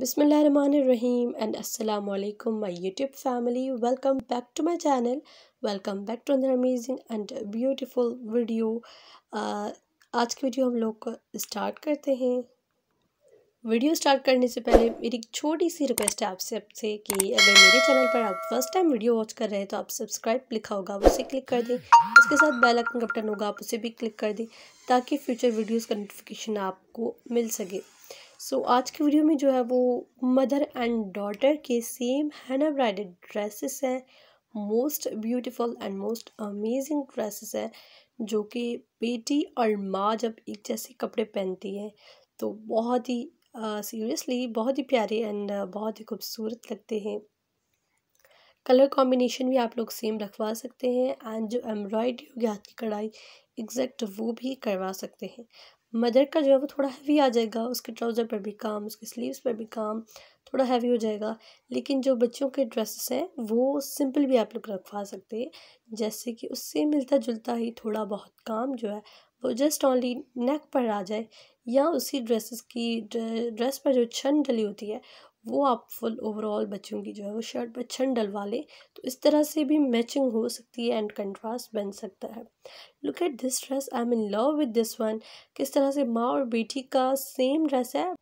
Bismillahirrahmanirrahim and अस्सलाम वालेकुम my YouTube family welcome back to my channel welcome back to another amazing and beautiful video आज की video हम लोग start करते हैं वीडियो स्टार्ट करने से पहले मेरी छोटी सी रिक्वेस्ट है आपसे आपसे कि अगर मेरे चैनल पर आप फर्स्ट टाइम वीडियो वॉच कर रहे हैं तो आप सब्सक्राइब लिखा होगा उसे क्लिक कर दें उसके साथ बेल आइकन का बटन होगा आप उसे भी क्लिक कर दें ताकि फ्यूचर वीडियोस का नोटिफिकेशन आपको मिल सके सो so, आज की वीडियो में जो है वो मदर एंड डॉटर के सेम हैंड एम्ब्राइडेड ड्रेसेस हैं most beautiful and most amazing dresses है जो कि बेटी और माँ जब एक जैसे कपड़े पहनती है तो बहुत ही सीरियसली uh, बहुत ही प्यारे एंड uh, बहुत ही खूबसूरत लगते हैं कलर कॉम्बिनेशन भी आप लोग सेम रखवा सकते हैं एंड जो एम्ब्रॉयडरी होगी हाथ की कढ़ाई एग्जैक्ट वो भी करवा सकते हैं मदर का जो है वो थोड़ा हैवी आ जाएगा उसके ट्राउज़र पर भी काम उसके स्लीव्स पर भी काम थोड़ा हैवी हो जाएगा लेकिन जो बच्चों के ड्रेसेस हैं वो सिंपल भी आप लोग रखवा सकते हैं जैसे कि उससे मिलता जुलता ही थोड़ा बहुत काम जो है वो जस्ट ऑनली नेक पर आ जाए या उसी ड्रेसेस की ड्रेस पर जो छन डली होती है वो आप फुल ओवरऑल बच्चों की जो है वो शर्ट पर छन डलवा लें तो इस तरह से भी मैचिंग हो सकती है एंड कंट्रास्ट बन सकता है look at this dress I am in love with this one किस तरह से माँ और बेटी का सेम ड्रेस है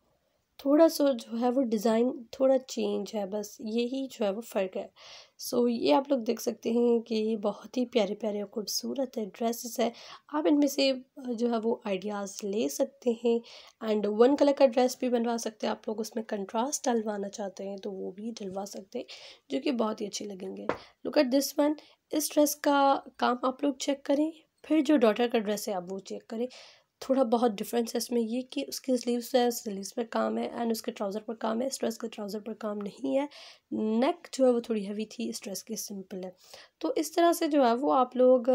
थोड़ा सा जो है वो डिज़ाइन थोड़ा चेंज है बस यही जो है वो फ़र्क है सो so, ये आप लोग देख सकते हैं कि बहुत ही प्यारे प्यारे और खूबसूरत है ड्रेसेस है आप इनमें से जो है वो आइडियाज़ ले सकते हैं एंड वन कलर का ड्रेस भी बनवा सकते हैं आप लोग उसमें कंट्रास्ट डलवाना चाहते हैं तो वो भी डलवा सकते हैं जो कि बहुत ही अच्छे लगेंगे लुक एट दिस वन इस ड्रेस का काम आप लोग चेक करें फिर जो डॉटर का ड्रेस है आप वो चेक करें थोड़ा बहुत डिफरेंस है इसमें ये कि उसके स्लीव्स है स्लीव्स पर काम है एंड उसके ट्राउज़र पर काम है स्ट्रेस के ट्राउज़र पर काम नहीं है नेक जो है वो थोड़ी हैवी थी स्ट्रेस की सिंपल है तो इस तरह से जो है वो आप लोग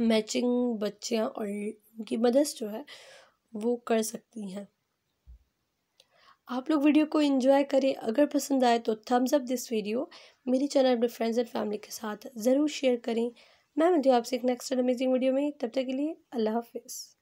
मैचिंग बच्चियाँ और उनकी मदर्स जो है वो कर सकती हैं आप लोग वीडियो को एंजॉय करें अगर पसंद आए तो थम्स अप दिस वीडियो मेरे चैनल अपने फ्रेंड्स एंड फैमिली के साथ ज़रूर शेयर करें मैं मिलती हूँ आपसे एक नेक्स्ट अमेजिंग वीडियो में तब तक के लिए अल्लाह हाफिज़